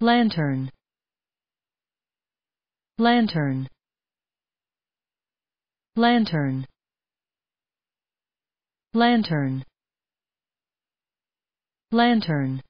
lantern lantern lantern lantern lantern